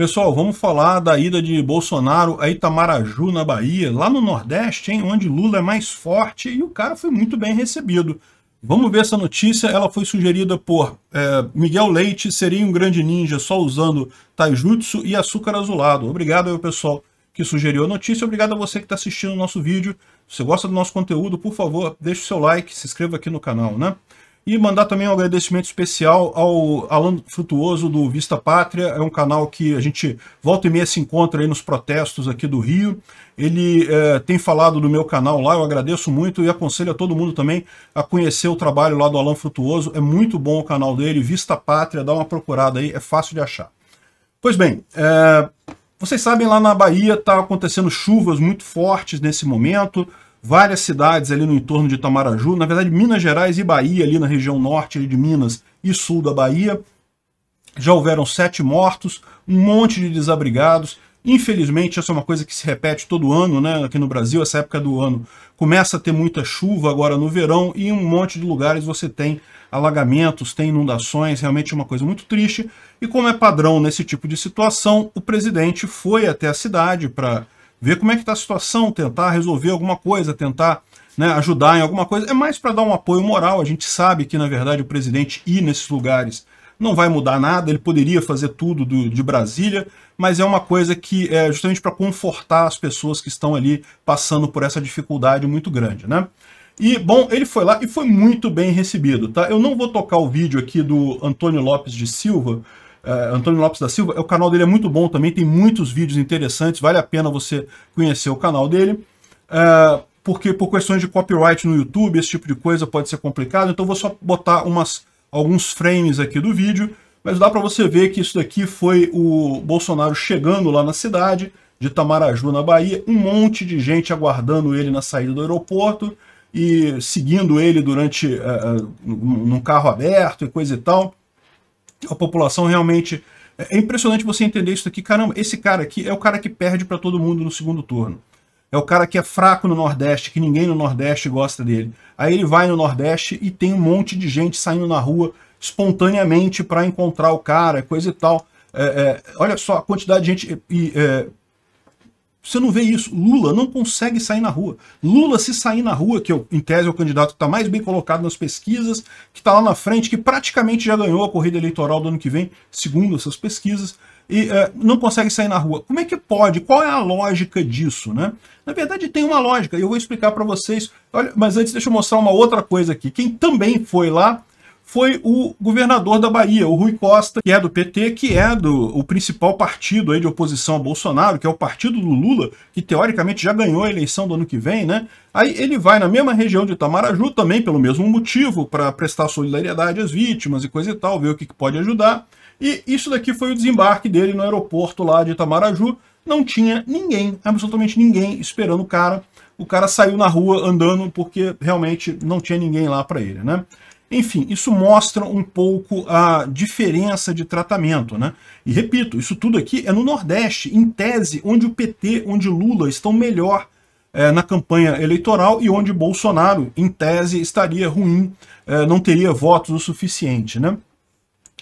Pessoal, vamos falar da ida de Bolsonaro a Itamaraju, na Bahia, lá no Nordeste, hein, onde Lula é mais forte e o cara foi muito bem recebido. Vamos ver essa notícia, ela foi sugerida por é, Miguel Leite, seria um grande ninja só usando taijutsu e açúcar azulado. Obrigado ao pessoal que sugeriu a notícia, obrigado a você que está assistindo o nosso vídeo. Se você gosta do nosso conteúdo, por favor, deixe o seu like, se inscreva aqui no canal, né? E mandar também um agradecimento especial ao Alan Frutuoso do Vista Pátria, é um canal que a gente volta e meia se encontra aí nos protestos aqui do Rio. Ele é, tem falado do meu canal lá, eu agradeço muito e aconselho a todo mundo também a conhecer o trabalho lá do Alan Frutuoso. É muito bom o canal dele, Vista Pátria, dá uma procurada aí, é fácil de achar. Pois bem, é, vocês sabem lá na Bahia está acontecendo chuvas muito fortes nesse momento, várias cidades ali no entorno de Itamaraju, na verdade Minas Gerais e Bahia, ali na região norte de Minas e sul da Bahia. Já houveram sete mortos, um monte de desabrigados. Infelizmente, essa é uma coisa que se repete todo ano, né? Aqui no Brasil, essa época do ano começa a ter muita chuva agora no verão e em um monte de lugares você tem alagamentos, tem inundações, realmente é uma coisa muito triste. E como é padrão nesse tipo de situação, o presidente foi até a cidade para ver como é que está a situação, tentar resolver alguma coisa, tentar né, ajudar em alguma coisa. É mais para dar um apoio moral. A gente sabe que, na verdade, o presidente ir nesses lugares não vai mudar nada, ele poderia fazer tudo do, de Brasília, mas é uma coisa que é justamente para confortar as pessoas que estão ali passando por essa dificuldade muito grande, né? E, bom, ele foi lá e foi muito bem recebido, tá? Eu não vou tocar o vídeo aqui do Antônio Lopes de Silva, uh, Antônio Lopes da Silva. É, o canal dele é muito bom também, tem muitos vídeos interessantes, vale a pena você conhecer o canal dele. Uh, porque por questões de copyright no YouTube, esse tipo de coisa pode ser complicado, então vou só botar umas, alguns frames aqui do vídeo, mas dá para você ver que isso daqui foi o Bolsonaro chegando lá na cidade, de Tamaraju, na Bahia, um monte de gente aguardando ele na saída do aeroporto e seguindo ele durante uh, num carro aberto e coisa e tal a população realmente. É, é impressionante você entender isso aqui. Caramba, esse cara aqui é o cara que perde para todo mundo no segundo turno. É o cara que é fraco no Nordeste, que ninguém no Nordeste gosta dele. Aí ele vai no Nordeste e tem um monte de gente saindo na rua espontaneamente para encontrar o cara, coisa e tal. É, é, olha só a quantidade de gente é, você não vê isso. Lula não consegue sair na rua. Lula, se sair na rua, que eu, em tese é o candidato que está mais bem colocado nas pesquisas, que está lá na frente, que praticamente já ganhou a corrida eleitoral do ano que vem, segundo essas pesquisas, e é, não consegue sair na rua. Como é que pode? Qual é a lógica disso? Né? Na verdade, tem uma lógica, e eu vou explicar para vocês. Olha, mas antes, deixa eu mostrar uma outra coisa aqui. Quem também foi lá foi o governador da Bahia, o Rui Costa, que é do PT, que é do, o principal partido aí de oposição a Bolsonaro, que é o partido do Lula, que teoricamente já ganhou a eleição do ano que vem, né? Aí ele vai na mesma região de Itamaraju, também pelo mesmo motivo, para prestar solidariedade às vítimas e coisa e tal, ver o que, que pode ajudar. E isso daqui foi o desembarque dele no aeroporto lá de Itamaraju. Não tinha ninguém, absolutamente ninguém, esperando o cara. O cara saiu na rua andando porque realmente não tinha ninguém lá para ele, né? Enfim, isso mostra um pouco a diferença de tratamento. Né? E repito, isso tudo aqui é no Nordeste, em tese, onde o PT, onde Lula estão melhor é, na campanha eleitoral e onde Bolsonaro, em tese, estaria ruim, é, não teria votos o suficiente. Né?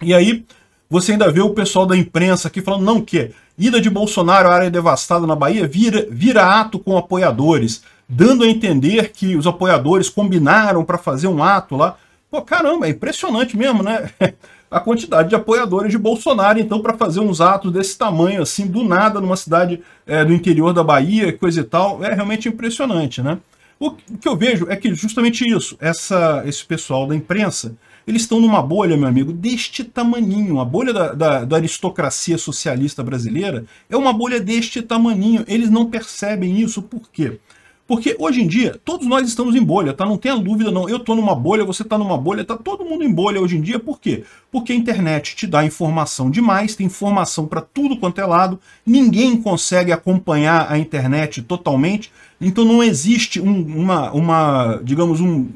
E aí você ainda vê o pessoal da imprensa aqui falando não que ida de Bolsonaro à área devastada na Bahia vira, vira ato com apoiadores, dando a entender que os apoiadores combinaram para fazer um ato lá Pô, caramba, é impressionante mesmo, né? A quantidade de apoiadores de Bolsonaro, então, para fazer uns atos desse tamanho, assim, do nada, numa cidade é, do interior da Bahia, coisa e tal, é realmente impressionante, né? O que eu vejo é que justamente isso, essa, esse pessoal da imprensa, eles estão numa bolha, meu amigo, deste tamaninho. A bolha da, da, da, aristocracia socialista brasileira é uma bolha deste tamaninho. Eles não percebem isso, por quê? Porque hoje em dia, todos nós estamos em bolha, tá? Não tenha dúvida, não. Eu tô numa bolha, você tá numa bolha, tá todo mundo em bolha hoje em dia. Por quê? Porque a internet te dá informação demais, tem informação para tudo quanto é lado, ninguém consegue acompanhar a internet totalmente. Então não existe um, uma, uma, digamos, um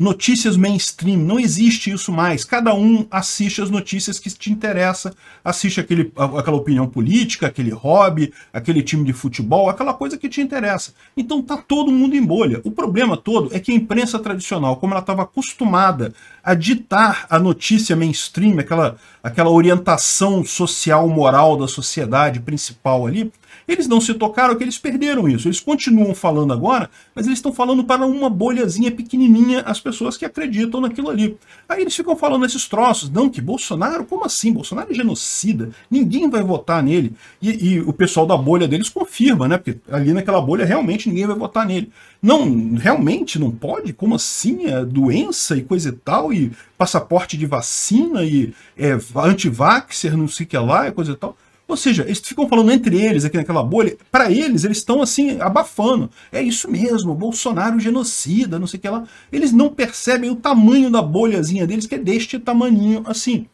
notícias mainstream, não existe isso mais. Cada um assiste as notícias que te interessa, assiste aquele, aquela opinião política, aquele hobby, aquele time de futebol, aquela coisa que te interessa. Então tá todo mundo em bolha. O problema todo é que a imprensa tradicional, como ela estava acostumada a ditar a notícia mainstream, aquela, aquela orientação social, moral da sociedade principal ali, eles não se tocaram que eles perderam isso. Eles continuam falando agora, mas eles estão falando para uma bolhazinha pequenininha as pessoas que acreditam naquilo ali. Aí eles ficam falando esses troços. Não, que Bolsonaro, como assim? Bolsonaro é genocida, ninguém vai votar nele. E, e o pessoal da bolha deles confirma, né? Porque ali naquela bolha realmente ninguém vai votar nele. Não, realmente não pode? Como assim? É doença e coisa e tal? E passaporte de vacina e é, anti-vaxxer, não sei o que lá, e coisa e tal. Ou seja, eles ficam falando entre eles aqui naquela bolha. Para eles, eles estão assim, abafando. É isso mesmo, Bolsonaro genocida, não sei o que lá. Eles não percebem o tamanho da bolhazinha deles, que é deste tamaninho assim.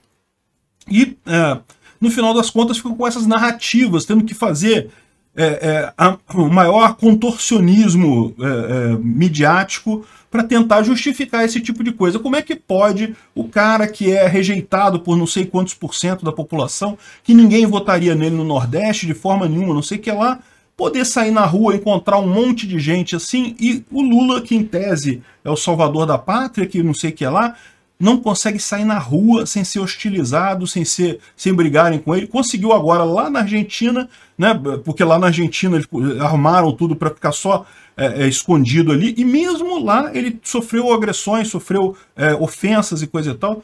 E é, no final das contas ficam com essas narrativas, tendo que fazer é, é o maior contorcionismo é, é midiático para tentar justificar esse tipo de coisa. Como é que pode o cara que é rejeitado por não sei quantos por cento da população, que ninguém votaria nele no Nordeste de forma nenhuma, não sei o que lá, poder sair na rua, encontrar um monte de gente assim, e o Lula, que em tese é o salvador da pátria, que não sei o que lá, não consegue sair na rua sem ser hostilizado, sem ser sem brigarem com ele. Conseguiu agora lá na Argentina, né? Porque lá na Argentina eles eh, armaram tudo para ficar só é, é, escondido ali. E mesmo lá ele sofreu agressões, sofreu é, ofensas e coisa e tal.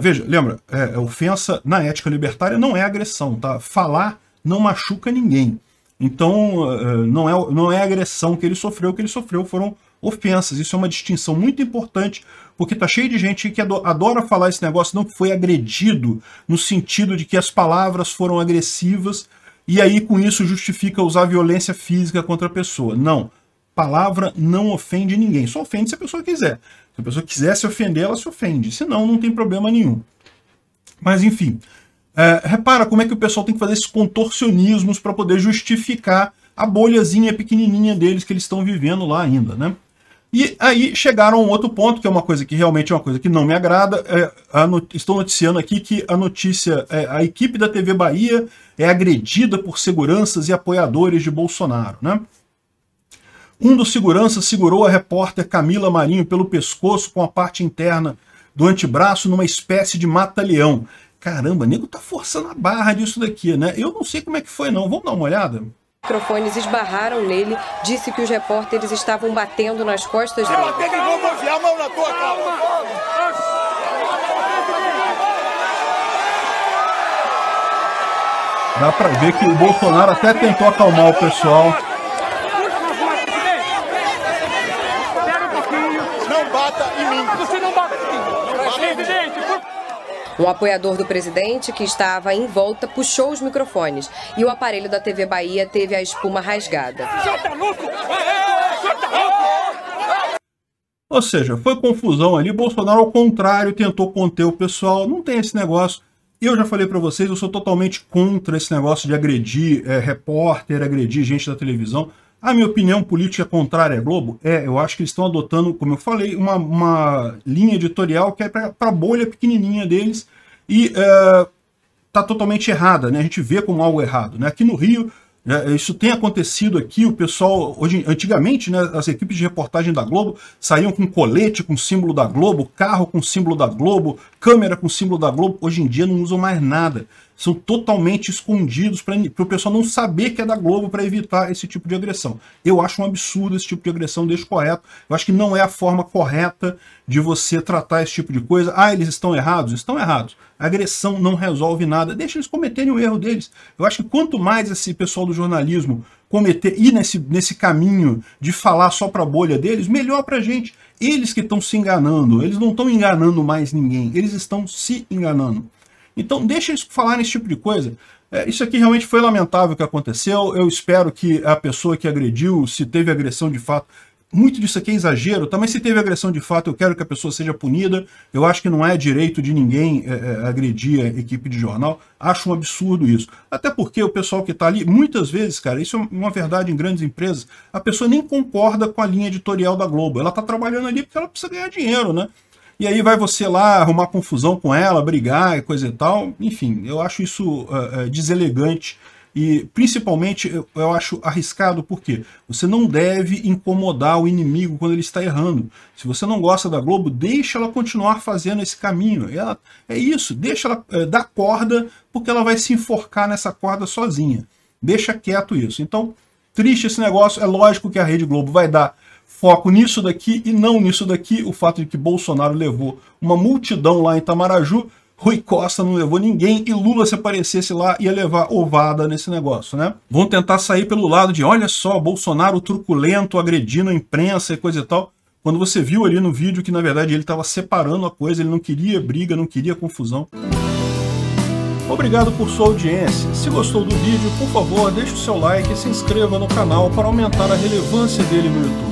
veja, lembra, ofensa na ética libertária não é agressão, tá? Falar não machuca ninguém. Então, não é, não é agressão que ele sofreu, o que ele sofreu foram ofensas. Isso é uma distinção muito importante, porque tá cheio de gente que adora falar esse negócio, não, que foi agredido, no sentido de que as palavras foram agressivas, e aí com isso justifica usar violência física contra a pessoa. Não. Palavra não ofende ninguém, só ofende se a pessoa quiser. Se a pessoa quiser se ofender, ela se ofende, senão não tem problema nenhum. Mas enfim, é, repara como é que o pessoal tem que fazer esses contorcionismos para poder justificar a bolhazinha pequenininha deles que eles estão vivendo lá ainda, né? E aí chegaram a um outro ponto, que é uma coisa que realmente é uma coisa que não me agrada. É, not estou noticiando aqui que a notícia, é, a equipe da TV Bahia é agredida por seguranças e apoiadores de Bolsonaro, né? Um dos seguranças segurou a repórter Camila Marinho pelo pescoço com a parte interna do antebraço numa espécie de mata-leão. Caramba, nego tá forçando a barra disso daqui, né? Eu não sei como é que foi não. Vamos dar uma olhada? Microfones esbarraram nele, disse que os repórteres estavam batendo nas costas dele. Bater, que vão enfiar a mão na tua calma. Dá pra ver que o Bolsonaro até tentou acalmar o pessoal. Não bata em mim. Você não bata em mim. Presidente, por favor. Um apoiador do presidente, que estava em volta, puxou os microfones e o aparelho da TV Bahia teve a espuma rasgada. Tá é, é, é, tá Ou seja, foi confusão ali. Bolsonaro, ao contrário, tentou conter o pessoal. Não tem esse negócio. Eu já falei para vocês, eu sou totalmente contra esse negócio de agredir é, repórter, agredir gente da televisão. A minha opinião política contrária à Globo? É, eu acho que eles estão adotando, como eu falei, uma, uma linha editorial que é para a bolha pequenininha deles e uh, totalmente errada, né? A gente vê como algo errado, né? Aqui no Rio, né, isso tem acontecido aqui, o pessoal, hoje, antigamente, né, as equipes de reportagem da Globo saíam com colete com símbolo da Globo, carro com símbolo da Globo, câmera com símbolo da Globo, hoje em dia não usam mais nada são totalmente escondidos para o pessoal não saber que é da Globo para evitar esse tipo de agressão. Eu acho um absurdo esse tipo de agressão correto. Eu acho que não é a forma correta de você tratar esse tipo de coisa. Ah, eles estão errados? Estão errados. A agressão não resolve nada. Deixa eles cometerem o erro deles. Eu acho que quanto mais esse pessoal do jornalismo cometer, ir nesse, nesse caminho de falar só para a bolha deles, melhor para a gente. Eles que estão se enganando, eles não estão enganando mais ninguém, eles estão se enganando. Então deixa eles falar nesse tipo de coisa. É, isso aqui realmente foi lamentável o que aconteceu. Eu espero que a pessoa que agrediu, se teve agressão de fato, muito disso aqui é exagero, tá? se teve agressão de fato, eu quero que a pessoa seja punida. Eu acho que não é direito de ninguém é, é, agredir a equipe de jornal. Acho um absurdo isso. Até porque o pessoal que está ali, muitas vezes, cara, isso é uma verdade em grandes empresas, a pessoa nem concorda com a linha editorial da Globo. Ela está trabalhando ali porque ela precisa ganhar dinheiro, né? E aí vai você lá arrumar confusão com ela, brigar e coisa e tal. Enfim, eu acho isso uh, uh, deselegante e principalmente eu, eu, acho arriscado porque você não deve incomodar o inimigo quando ele está errando. Se você não gosta da Globo, deixa ela continuar fazendo esse caminho. Ela, é isso, deixa ela eh, dar corda porque ela vai se enforcar nessa corda sozinha. Deixa quieto isso. Então, triste esse negócio. É lógico que a Rede Globo vai dar foco nisso daqui e não nisso daqui, o fato de que Bolsonaro levou uma multidão lá em Tamaraju, Rui Costa não levou ninguém e Lula se aparecesse lá ia levar ovada nesse negócio, né? Vão tentar sair pelo lado de, olha só, Bolsonaro truculento, agredindo a imprensa e coisa e tal. Quando você viu ali no vídeo que, na verdade, ele estava separando a coisa, ele não queria briga, não queria confusão. Obrigado por sua audiência. Se gostou do vídeo, por favor, deixe o seu like e se inscreva no canal para aumentar a relevância dele no YouTube.